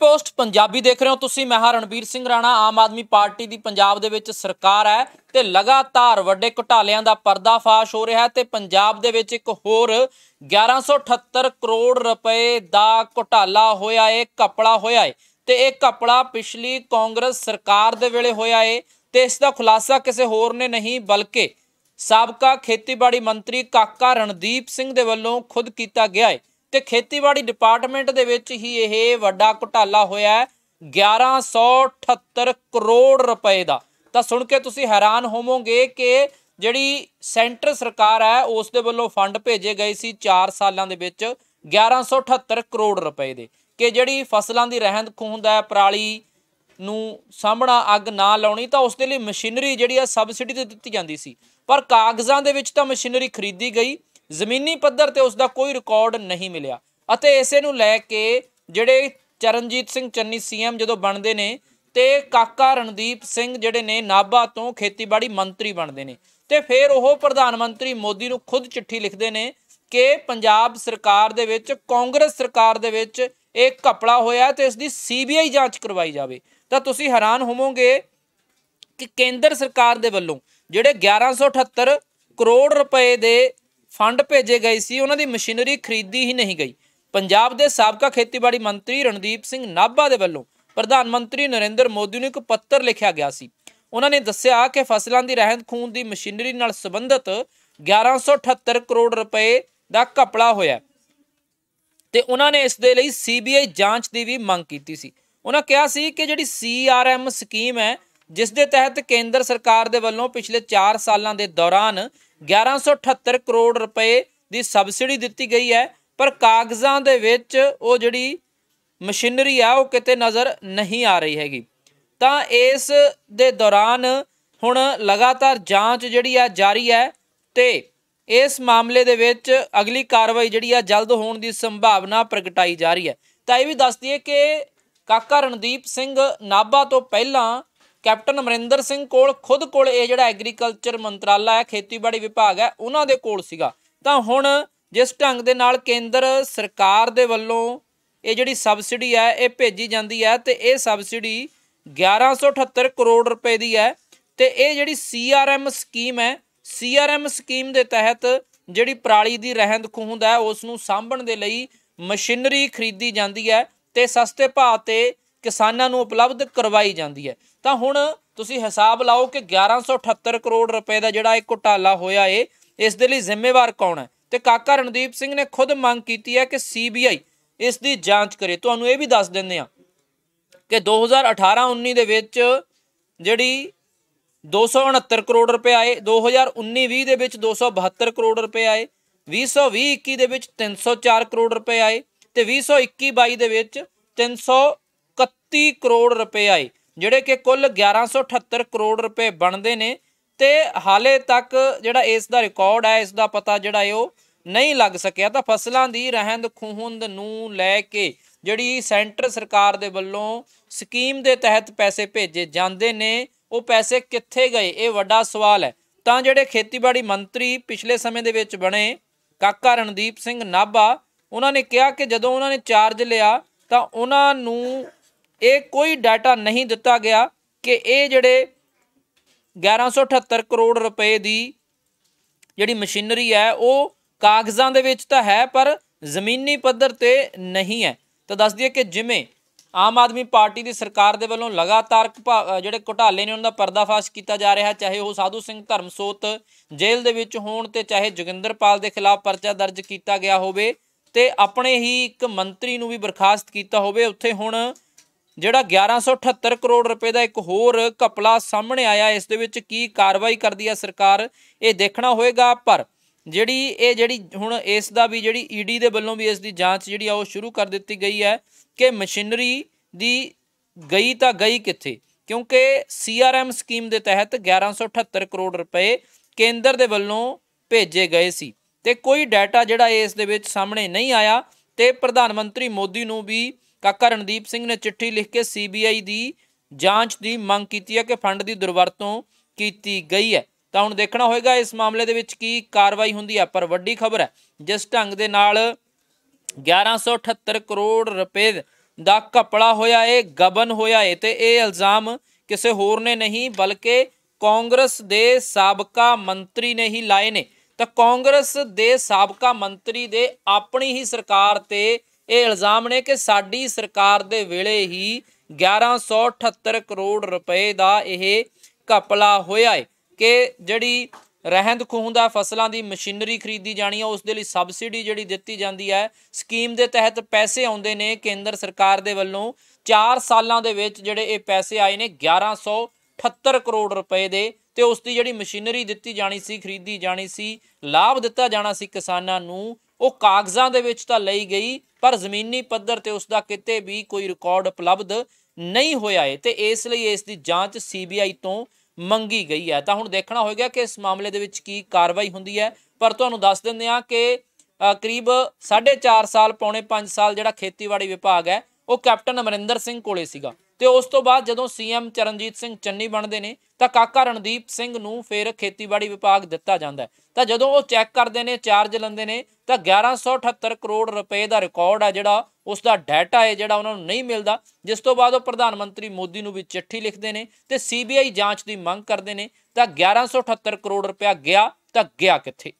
post Punjabi ਦੇਖ ਰਹੇ ਹੋ ਤੁਸੀਂ ਮੈਂ ਹਾਂ ਰਣਬੀਰ ਸਿੰਘ ਰਾਣਾ ਆਮ ਆਦਮੀ ਪਾਰਟੀ ਦੀ ਪੰਜਾਬ ਦੇ ਵਿੱਚ ਸਰਕਾਰ ਹੈ ਤੇ ਲਗਾਤਾਰ ਵੱਡੇ ਘੁਟਾਲਿਆਂ ਦਾ ਪਰਦਾਫਾਸ਼ ਹੋ ਰਿਹਾ ਤੇ ਪੰਜਾਬ ਦੇ ਵਿੱਚ ਇੱਕ ਹੋਰ 1178 ਕਰੋੜ ਰੁਪਏ ਦਾ ਘੁਟਾਲਾ ਹੋਇਆ ਏ ਕਪੜਾ ਹੋਇਆ ਏ ਤੇ ਇਹ ਕਪੜਾ ਪਿਛਲੀ ਕਾਂਗਰਸ ਸਰਕਾਰ ਦੇ ਵੇਲੇ ਹੋਇਆ ਏ ਤੇ ਇਸ ਦਾ ਖੁਲਾਸਾ ਕਿਸੇ ਹੋਰ ਨੇ ਨਹੀਂ ਬਲਕਿ ਸਾਬਕਾ ਖੇਤੀਬਾੜੀ ਮੰਤਰੀ ਕਾਕਾ ਰਣਦੀਪ ਸਿੰਘ ਦੇ ਵੱਲੋਂ ਖੁਦ ਕੀਤਾ ਗਿਆ ਏ ਤੇ ਖੇਤੀਬਾੜੀ ਡਿਪਾਰਟਮੈਂਟ ਦੇ ਵਿੱਚ ਹੀ ਇਹ ਵੱਡਾ ਘੁਟਾਲਾ ਹੋਇਆ ਹੈ 1178 ਕਰੋੜ ਰੁਪਏ ਦਾ ਤਾਂ ਸੁਣ ਕੇ ਤੁਸੀਂ ਹੈਰਾਨ ਹੋਵੋਗੇ ਕਿ ਜਿਹੜੀ ਸੈਂਟਰ ਸਰਕਾਰ ਹੈ ਉਸ ਦੇ ਵੱਲੋਂ ਫੰਡ ਭੇਜੇ ਗਏ ਸੀ 4 ਸਾਲਾਂ ਦੇ ਵਿੱਚ 1178 ਕਰੋੜ ਰੁਪਏ ਦੇ ਕਿ ਜਿਹੜੀ ਫਸਲਾਂ ਦੀ ਰਹਿੰਦ ਖੂੰਹਦ ਹੈ ਪਰਾਲੀ ਨੂੰ ਸਾਹਮਣਾ ਅੱਗ ਨਾ ਲਾਉਣੀ ਤਾਂ ਉਸ ਦੇ ਲਈ ਮਸ਼ੀਨਰੀ ਜਿਹੜੀ ਹੈ ਸਬਸਿਡੀ ਤੇ ਦਿੱਤੀ ਜਾਂਦੀ ਸੀ ਪਰ ਕਾਗਜ਼ਾਂ ਦੇ ਵਿੱਚ ਤਾਂ ਮਸ਼ੀਨਰੀ ਖਰੀਦੀ ਗਈ ਜ਼ਮੀਨੀ ਪੱਧਰ ਤੇ ਉਸ ਦਾ ਕੋਈ ਰਿਕਾਰਡ ਨਹੀਂ ਮਿਲਿਆ ਅਤੇ ਇਸੇ ਨੂੰ ਲੈ ਕੇ ਜਿਹੜੇ ਚਰਨਜੀਤ ਸਿੰਘ ਚੰਨੀ ਸੀਐਮ ਜਦੋਂ ਬਣਦੇ ਨੇ ਤੇ ਕਾਕਾ ਰਣਦੀਪ ਸਿੰਘ ਜਿਹੜੇ ਨੇ ਨਾਭਾ ਤੋਂ ਖੇਤੀਬਾੜੀ ਮੰਤਰੀ ਬਣਦੇ ਨੇ ਤੇ ਫਿਰ ਉਹ ਪ੍ਰਧਾਨ ਮੰਤਰੀ ਮੋਦੀ ਨੂੰ ਖੁਦ ਚਿੱਠੀ ਲਿਖਦੇ ਨੇ ਕਿ ਪੰਜਾਬ ਸਰਕਾਰ ਦੇ ਵਿੱਚ ਕਾਂਗਰਸ ਸਰਕਾਰ ਦੇ ਵਿੱਚ ਇਹ ਘਪਲਾ ਹੋਇਆ ਤੇ ਇਸ ਦੀ ਸੀਬੀਆਈ ਜਾਂਚ ਕਰਵਾਈ ਜਾਵੇ ਤਾਂ ਤੁਸੀਂ ਹੈਰਾਨ ਹੋਵੋਗੇ ਕਿ ਕੇਂਦਰ ਸਰਕਾਰ ਦੇ ਵੱਲੋਂ ਜਿਹੜੇ 1178 ਕਰੋੜ ਰੁਪਏ ਦੇ ਫੰਡ ਭੇਜੇ ਗਏ ਸੀ ਉਹਨਾਂ ਦੀ ਮਸ਼ੀਨਰੀ ਖਰੀਦੀ ਹੀ ਨਹੀਂ ਗਈ ਪੰਜਾਬ ਦੇ ਸਾਬਕਾ ਖੇਤੀਬਾੜੀ ਮੰਤਰੀ ਰਣਦੀਪ ਸਿੰਘ ਨਾਭਾ ਦੇ ਵੱਲੋਂ ਪ੍ਰਧਾਨ ਮੰਤਰੀ ਨਰਿੰਦਰ ਮੋਦੀ ਨੂੰ ਇੱਕ ਪੱਤਰ ਲਿਖਿਆ ਗਿਆ ਸੀ ਉਹਨਾਂ ਨੇ ਦੱਸਿਆ ਕਿ ਫਸਲਾਂ ਦੀ ਰਹਿੰਦ ਖੂੰਦ ਦੀ ਮਸ਼ੀਨਰੀ ਨਾਲ ਸੰਬੰਧਤ 1178 ਕਰੋੜ ਰੁਪਏ ਦਾ ਘਪਲਾ ਹੋਇਆ ਤੇ ਉਹਨਾਂ ਨੇ ਇਸ ਦੇ ਲਈ ਸੀਬੀਆਈ ਜਾਂਚ ਦੀ ਵੀ ਮੰਗ ਕੀਤੀ ਸੀ ਉਹਨਾਂ ਕਿਹਾ ਸੀ ਕਿ ਜਿਹੜੀ ਸੀਆਰਐਮ ਸਕੀਮ ਹੈ ਜਿਸ ਦੇ ਤਹਿਤ ਕੇਂਦਰ ਸਰਕਾਰ ਦੇ ਵੱਲੋਂ ਪਿਛਲੇ 4 ਸਾਲਾਂ ਦੇ ਦੌਰਾਨ 1178 ਕਰੋੜ ਰੁਪਏ ਦੀ ਸਬਸਿਡੀ ਦਿੱਤੀ ਗਈ ਹੈ ਪਰ ਕਾਗਜ਼ਾਂ ਦੇ ਵਿੱਚ ਉਹ ਜਿਹੜੀ ਮਸ਼ੀਨਰੀ ਆ ਉਹ ਕਿਤੇ ਨਜ਼ਰ ਨਹੀਂ ਆ ਰਹੀ ਹੈਗੀ ਤਾਂ ਇਸ ਦੇ ਦੌਰਾਨ ਹੁਣ ਲਗਾਤਾਰ ਜਾਂਚ ਜਿਹੜੀ ਆ ਜਾਰੀ ਹੈ ਤੇ ਇਸ ਮਾਮਲੇ ਦੇ ਵਿੱਚ ਅਗਲੀ ਕਾਰਵਾਈ ਜਿਹੜੀ ਆ ਜਲਦ ਹੋਣ ਦੀ ਸੰਭਾਵਨਾ ਪ੍ਰਗਟਾਈ ਜਾ ਰਹੀ ਹੈ ਤਾਂ ਇਹ ਵੀ ਦੱਸ ਦਈਏ ਕਿ ਕਾਕਾ ਰਣਦੀਪ ਸਿੰਘ ਨਾਬਾ ਤੋਂ ਪਹਿਲਾਂ ਕੈਪਟਨ ਅਮਰਿੰਦਰ ਸਿੰਘ ਕੋਲ ਖੁਦ ਕੋਲ ਇਹ ਜਿਹੜਾ ਐਗਰੀਕਲਚਰ ਮੰਤਰਾਲਾ ਹੈ ਖੇਤੀਬਾੜੀ ਵਿਭਾਗ ਹੈ ਉਹਨਾਂ ਦੇ ਕੋਲ ਸੀਗਾ ਤਾਂ ਹੁਣ ਜਿਸ ਢੰਗ ਦੇ ਨਾਲ ਕੇਂਦਰ ਸਰਕਾਰ ਦੇ ਵੱਲੋਂ ਇਹ ਜਿਹੜੀ ਸਬਸਿਡੀ ਹੈ ਇਹ ਭੇਜੀ ਜਾਂਦੀ ਹੈ ਤੇ ਇਹ ਸਬਸਿਡੀ 1178 ਕਰੋੜ ਰੁਪਏ ਦੀ ਹੈ ਤੇ ਇਹ ਜਿਹੜੀ ਸੀਆਰਐਮ ਸਕੀਮ ਹੈ ਸੀਆਰਐਮ ਸਕੀਮ ਦੇ ਤਹਿਤ ਜਿਹੜੀ ਪ੍ਰਾਲੀ ਦੀ ਰਹਿੰਦ ਖੂੰਹਦ ਹੈ ਉਸ ਨੂੰ ਸਾਂਭਣ ਦੇ ਲਈ ਮਸ਼ੀਨਰੀ ਖਰੀਦੀ ਜਾਂਦੀ ਹੈ ਤੇ ਸਸਤੇ ਭਾਅ ਤੇ ਕਿਸਾਨਾਂ ਨੂੰ ਉਪਲਬਧ ਕਰਵਾਈ ਜਾਂਦੀ ਹੈ ਤਾਂ ਹੁਣ ਤੁਸੀਂ ਹਿਸਾਬ ਲਾਓ ਕਿ 1178 ਕਰੋੜ ਰੁਪਏ ਦਾ ਜਿਹੜਾ ਇਹ ਘੁਟਾਲਾ ਹੋਇਆ ਏ ਇਸ ਦੇ ਲਈ ਜ਼ਿੰਮੇਵਾਰ ਕੌਣ ਹੈ ਤੇ ਕਾਕਾ ਰਣਦੀਪ ਸਿੰਘ ਨੇ ਖੁਦ ਮੰਗ ਕੀਤੀ ਹੈ ਕਿ ਸੀਬੀਆਈ ਇਸ ਦੀ ਜਾਂਚ ਕਰੇ ਤੁਹਾਨੂੰ ਇਹ ਵੀ ਦੱਸ ਦਿੰਦੇ ਆ ਕਿ 2018-19 ਦੇ ਵਿੱਚ ਜਿਹੜੀ 269 ਕਰੋੜ ਰੁਪਏ ਆਏ 2019-20 ਦੇ ਵਿੱਚ 272 ਕਰੋੜ ਰੁਪਏ ਆਏ 2020-21 ਦੇ ਵਿੱਚ 304 ਕਰੋੜ ਰੁਪਏ ਆਏ ਤੇ 2021-22 ਦੇ ਵਿੱਚ 300 31 ਕਰੋੜ ਰੁਪਏ ਆਏ ਜਿਹੜੇ ਕਿ ਕੁੱਲ 1178 ਕਰੋੜ ਰੁਪਏ ਬਣਦੇ ਨੇ ਤੇ ਹਾਲੇ ਤੱਕ ਜਿਹੜਾ ਇਸ ਦਾ ਰਿਕਾਰਡ ਹੈ ਇਸ ਦਾ ਪਤਾ ਜਿਹੜਾ ਹੈ ਉਹ ਨਹੀਂ ਲੱਗ ਸਕਿਆ ਤਾਂ ਫਸਲਾਂ ਦੀ ਰਹਿੰਦ ਖੂਹੰਦ ਨੂੰ ਲੈ ਕੇ ਜਿਹੜੀ ਸੈਂਟਰ ਸਰਕਾਰ ਦੇ ਵੱਲੋਂ ਸਕੀਮ ਦੇ ਤਹਿਤ ਪੈਸੇ ਭੇਜੇ ਜਾਂਦੇ ਨੇ ਉਹ ਪੈਸੇ ਕਿੱਥੇ ਗਏ ਇਹ ਵੱਡਾ ਸਵਾਲ ਹੈ ਤਾਂ ਜਿਹੜੇ ਖੇਤੀਬਾੜੀ ਮੰਤਰੀ ਪਿਛਲੇ ਸਮੇਂ ਦੇ ਵਿੱਚ ਬਣੇ ਕਾਕਾ ਰਣਦੀਪ ਸਿੰਘ ਨਾਭਾ ਉਹਨਾਂ ਨੇ ਕਿਹਾ ਕਿ ਜਦੋਂ ਉਹਨਾਂ ਨੇ ਚਾਰਜ ਲਿਆ ਤਾਂ ਉਹਨਾਂ ਨੂੰ ਇਹ ਕੋਈ ਡਾਟਾ ਨਹੀਂ ਦਿੱਤਾ ਗਿਆ ਕਿ ਇਹ ਜਿਹੜੇ 1178 ਕਰੋੜ ਰੁਪਏ ਦੀ ਜਿਹੜੀ ਮਸ਼ੀਨਰੀ ਹੈ ਉਹ ਕਾਗਜ਼ਾਂ ਦੇ ਵਿੱਚ ਤਾਂ ਹੈ ਪਰ ਜ਼ਮੀਨੀ ਪੱਧਰ ਤੇ ਨਹੀਂ ਹੈ ਤਾਂ ਦੱਸ ਦਈਏ ਕਿ ਜਿਵੇਂ ਆਮ ਆਦਮੀ ਪਾਰਟੀ ਦੀ ਸਰਕਾਰ ਦੇ ਵੱਲੋਂ ਲਗਾਤਾਰ ਜਿਹੜੇ ਘੁਟਾਲੇ ਨੇ ਉਹਨਾਂ ਦਾ ਪਰਦਾਫਾਸ਼ ਕੀਤਾ ਜਾ ਰਿਹਾ ਚਾਹੇ ਉਹ ਸਾਧੂ ਸਿੰਘ ਧਰਮਸੋਤ ਜੇਲ੍ਹ ਦੇ ਵਿੱਚ ਹੋਣ ਤੇ ਚਾਹੇ ਜਗਿੰਦਰਪਾਲ ਦੇ ਖਿਲਾਫ ਪਰਚਾ ਦਰਜ ਕੀਤਾ ਗਿਆ ਹੋਵੇ ਤੇ ਆਪਣੇ ਹੀ ਇੱਕ ਮੰਤਰੀ ਨੂੰ ਵੀ ਬਰਖਾਸਤ ਕੀਤਾ ਹੋਵੇ ਉੱਥੇ ਹੁਣ ਜਿਹੜਾ 1178 ਕਰੋੜ ਰੁਪਏ ਦਾ ਇੱਕ ਹੋਰ ਕਪਲਾ ਸਾਹਮਣੇ ਆਇਆ ਇਸ ਦੇ ਵਿੱਚ ਕੀ ਕਾਰਵਾਈ ਕਰਦੀ ਹੈ ਸਰਕਾਰ ਇਹ ਦੇਖਣਾ ਹੋਏਗਾ ਪਰ ਜਿਹੜੀ ਇਹ ਜਿਹੜੀ ਹੁਣ ਇਸ ਦਾ ਵੀ ਜਿਹੜੀ ਈਡੀ ਦੇ ਵੱਲੋਂ ਵੀ ਇਸ ਦੀ ਜਾਂਚ ਜਿਹੜੀ ਆ ਉਹ ਸ਼ੁਰੂ ਕਰ ਦਿੱਤੀ ਗਈ ਹੈ ਕਿ ਮਸ਼ੀਨਰੀ ਦੀ ਗਈ ਤਾਂ ਗਈ ਕਿੱਥੇ ਕਿਉਂਕਿ ਸੀਆਰਐਮ ਸਕੀਮ ਦੇ ਤਹਿਤ 1178 ਕਰੋੜ ਰੁਪਏ ਕੇਂਦਰ ਦੇ ਵੱਲੋਂ ਭੇਜੇ ਗਏ ਸੀ ਤੇ ਕੋਈ ਡਾਟਾ ਜਿਹੜਾ ਇਸ ਦੇ ਵਿੱਚ ਸਾਹਮਣੇ ਨਹੀਂ ਆਇਆ ਤੇ ਪ੍ਰਧਾਨ ਮੰਤਰੀ ਮੋਦੀ ਨੂੰ ਵੀ ਕਾਕਾ ਰਣਦੀਪ ਸਿੰਘ ਨੇ ਚਿੱਠੀ ਲਿਖ ਕੇ ਸੀਬੀਆਈ ਦੀ ਜਾਂਚ ਦੀ ਮੰਗ ਕੀਤੀ ਹੈ ਕਿ ਫੰਡ ਦੀ ਦੁਰਵਰਤੋਂ ਕੀਤੀ ਗਈ ਹੈ ਤਾਂ ਹੁਣ ਦੇਖਣਾ ਹੋਏਗਾ ਇਸ ਮਾਮਲੇ ਦੇ ਵਿੱਚ ਕੀ ਕਾਰਵਾਈ ਹੁੰਦੀ ਹੈ ਪਰ ਵੱਡੀ ਖਬਰ ਹੈ ਜਿਸ ਢੰਗ ਦੇ ਨਾਲ 1178 ਕਰੋੜ ਰੁਪਏ ਦਾ ਕਪੜਾ ਹੋਇਆ ਏ ਗਬਨ ਹੋਇਆ ਏ ਤੇ ਇਹ ਇਲਜ਼ਾਮ ਕਿਸੇ ਹੋਰ ਨੇ ਨਹੀਂ ਬਲਕਿ ਕਾਂਗਰਸ ਦੇ ਸਾਬਕਾ ਮੰਤਰੀ ਨੇ ਹੀ ਲਾਏ ਨੇ ਤਾਂ ਕਾਂਗਰਸ ਦੇ ਸਾਬਕਾ ਮੰਤਰੀ ਦੇ ਆਪਣੀ ਹੀ ਸਰਕਾਰ ਤੇ ਇਹ ਇਲਜ਼ਾਮ ਨੇ ਕਿ ਸਾਡੀ ਸਰਕਾਰ ਦੇ ਵੇਲੇ ਹੀ 1178 ਕਰੋੜ ਰੁਪਏ ਦਾ ਇਹ ਘਪਲਾ ਹੋਇਆ ਹੈ ਕਿ ਜਿਹੜੀ ਰਹਿੰਦ ਦਾ ਫਸਲਾਂ ਦੀ ਮਸ਼ੀਨਰੀ ਖਰੀਦੀ ਜਾਣੀ ਹੈ ਉਸ ਦੇ ਲਈ ਸਬਸਿਡੀ ਜਿਹੜੀ ਦਿੱਤੀ ਜਾਂਦੀ ਹੈ ਸਕੀਮ ਦੇ ਤਹਿਤ ਪੈਸੇ ਆਉਂਦੇ ਨੇ ਕੇਂਦਰ ਸਰਕਾਰ ਦੇ ਵੱਲੋਂ 4 ਸਾਲਾਂ ਦੇ ਵਿੱਚ ਜਿਹੜੇ ਇਹ ਪੈਸੇ ਆਏ ਨੇ 1178 ਕਰੋੜ ਰੁਪਏ ਦੇ ਤੇ ਉਸ ਦੀ ਜਿਹੜੀ ਮਸ਼ੀਨਰੀ ਦਿੱਤੀ ਜਾਣੀ ਸੀ ਖਰੀਦੀ ਜਾਣੀ ਸੀ ਲਾਭ ਦਿੱਤਾ ਜਾਣਾ ਸੀ ਕਿਸਾਨਾਂ ਨੂੰ ਉਹ ਕਾਗਜ਼ਾਂ ਦੇ ਵਿੱਚ ਤਾਂ ਲਈ ਗਈ ਪਰ ਜ਼ਮੀਨੀ ਪੱਧਰ ਤੇ ਉਸ ਦਾ ਕਿਤੇ ਵੀ ਕੋਈ ਰਿਕਾਰਡ ਉਪਲਬਧ ਨਹੀਂ ਹੋਇਆ ਹੈ ਤੇ ਇਸ ਲਈ ਇਸ ਦੀ ਜਾਂਚ ਸੀਬੀਆਈ ਤੋਂ ਮੰਗੀ ਗਈ ਹੈ ਤਾਂ ਹੁਣ ਦੇਖਣਾ ਹੋਏਗਾ ਕਿ ਇਸ ਮਾਮਲੇ ਦੇ ਵਿੱਚ ਕੀ ਕਾਰਵਾਈ ਹੁੰਦੀ ਹੈ ਪਰ ਤੁਹਾਨੂੰ ਦੱਸ ਦਿੰਦੇ ਆ ਕਿ ਕਰੀਬ 4.5 ਸਾਲ ਪੌਣੇ 5 ਸਾਲ ਜਿਹੜਾ ਖੇਤੀਬਾੜੀ ਵਿਭਾਗ ਹੈ ਉਹ ਕੈਪਟਨ ਅਮਰਿੰਦਰ ਸਿੰਘ ਕੋਲੇ ਸੀਗਾ ਤੇ ਉਸ ਤੋਂ ਬਾਅਦ ਜਦੋਂ ਸੀਐਮ ਚਰਨਜੀਤ ਸਿੰਘ ਚੰਨੀ ਬਣਦੇ ਨੇ ਤਾਂ ਕਾਕਾ ਰਣਦੀਪ ਸਿੰਘ ਨੂੰ ਫਿਰ ਖੇਤੀਬਾੜੀ ਵਿਭਾਗ ਦਿੱਤਾ ਜਾਂਦਾ ਤਾਂ ਜਦੋਂ ਉਹ ਚੈੱਕ ਕਰਦੇ ਨੇ ਚਾਰਜ ਲੈਂਦੇ ਨੇ ਤਾਂ 1178 ਕਰੋੜ ਰੁਪਏ ਦਾ ਰਿਕਾਰਡ ਆ ਜਿਹੜਾ ਉਸ ਦਾ ਡਾਟਾ ਹੈ ਜਿਹੜਾ ਉਹਨਾਂ ਨੂੰ ਨਹੀਂ ਮਿਲਦਾ ਜਿਸ ਤੋਂ ਬਾਅਦ ਉਹ ਪ੍ਰਧਾਨ ਮੰਤਰੀ ਮੋਦੀ ਨੂੰ ਵੀ ਚਿੱਠੀ ਲਿਖਦੇ ਨੇ ਤੇ ਸੀਬੀਆਈ ਜਾਂਚ ਦੀ ਮੰਗ ਕਰਦੇ ਨੇ ਤਾਂ 1178 ਕਰੋੜ ਰੁਪਏ ਗਿਆ ਤਾਂ ਗਿਆ ਕਿੱਥੇ